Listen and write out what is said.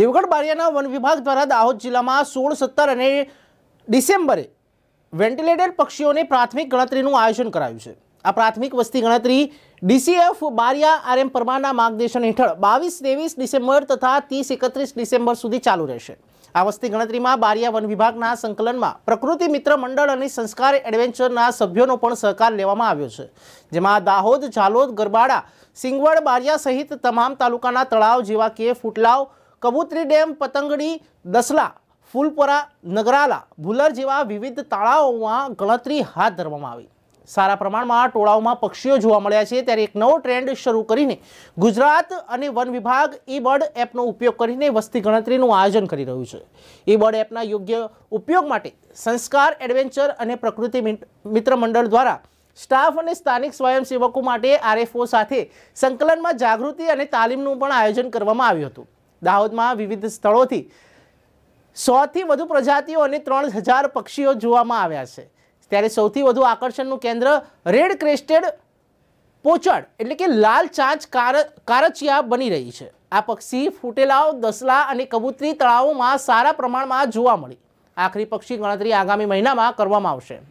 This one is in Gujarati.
દેવગઢ બારિયાના વન વિભાગ દ્વારા દાહોદ જિલ્લામાં સોળ સત્તર અને ડિસેમ્બરે વેન્ટિલેટેડ પક્ષીઓને પ્રાથમિક ગણતરીનું આયોજન કરાયું છે આ પ્રાથમિક વસ્તી ગણતરી ડીસીએફ બારિયા આર એમ પરમારના માર્ગદર્શન હેઠળ બાવીસ ત્રેવીસ ડિસેમ્બર તથા ત્રીસ એકત્રીસ ડિસેમ્બર સુધી ચાલુ રહેશે આ વસ્તી ગણતરીમાં બારિયા વન વિભાગના સંકલનમાં પ્રકૃતિ મિત્ર મંડળ અને સંસ્કાર એડવેન્ચરના સભ્યોનો પણ સહકાર લેવામાં આવ્યો છે જેમાં દાહોદ ઝાલોદ ગરબાડા સિંગવડ બારિયા સહિત તમામ તાલુકાના તળાવ જેવા કે ફૂટલાવ કબૂતરી ડેમ પતંગડી દસલા ફૂલપરા નગરાલા ભૂલર જેવા વિવિધ તાળાઓમાં ગણતરી હાથ ધરવામાં આવી સારા પ્રમાણમાં ટોળાઓમાં પક્ષીઓ જોવા મળ્યા છે ત્યારે એક નવો ટ્રેન્ડ શરૂ કરીને ગુજરાત અને વન વિભાગ ઈ બર્ડ એપનો ઉપયોગ કરીને વસ્તી ગણતરીનું આયોજન કરી રહ્યું છે ઈ બર્ડ એપના યોગ્ય ઉપયોગ માટે સંસ્કાર એડવેન્ચર અને પ્રકૃતિ મિત્ર મંડળ દ્વારા સ્ટાફ અને સ્થાનિક સ્વયંસેવકો માટે આરએફઓ સાથે સંકલનમાં જાગૃતિ અને તાલીમનું પણ આયોજન કરવામાં આવ્યું હતું દાહોદમાં વિવિધ સ્થળોથી સોથી વધુ પ્રજાતિઓ અને ત્રણ હજાર પક્ષીઓ જોવામાં આવ્યા છે ત્યારે સૌથી વધુ આકર્ષણનું કેન્દ્ર રેડ ક્રેસ્ટેડ પોચડ એટલે કે લાલ ચાંચ કારચિયા બની રહી છે આ પક્ષી ફૂટેલાઓ દસલા અને કબૂતરી તળાવોમાં સારા પ્રમાણમાં જોવા મળી આખરી પક્ષી ગણતરી આગામી મહિનામાં કરવામાં આવશે